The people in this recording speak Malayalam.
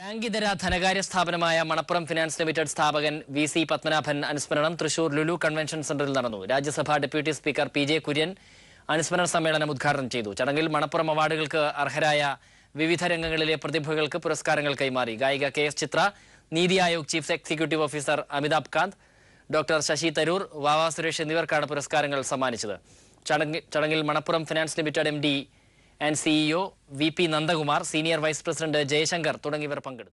ബാങ്കിതര ധനകാര്യ സ്ഥാപനമായ മണപ്പുറം ഫിനാൻസ് ലിമിറ്റഡ് സ്ഥാപകൻ വി സി പത്മനാഭൻ അനുസ്മരണം തൃശൂർ ലുലു കൺവെൻഷൻ സെന്ററിൽ നടന്നു രാജ്യസഭാ deputy speaker P J Kurian അനുസ്മരണ സമ്മേളനം ഉദ്ഘാടനം ചെയ്തു ചടങ്ങിൽ മണപ്പുറം അവാർഡുകൾക്ക് അർഹരായ വിവിധ രംഗങ്ങളിലെ പ്രതിഭകൾക്ക് പുരസ്കാരങ്ങൾ കൈമാറി ഗായിക K S Chithra NITI Aayog chief executive officer Amitabh Kant doctor Shashi Tharoor Vava Suresh എന്നിവർക്കാണ് പുരസ്കാരങ്ങൾ സമ്മാനിച്ചത് ചടങ്ങിൽ Manappuram finance limited M and CEO V P Nandakumar senior vice president Jayashankar തുടങ്ങിയവർ പങ്കെടുത്തു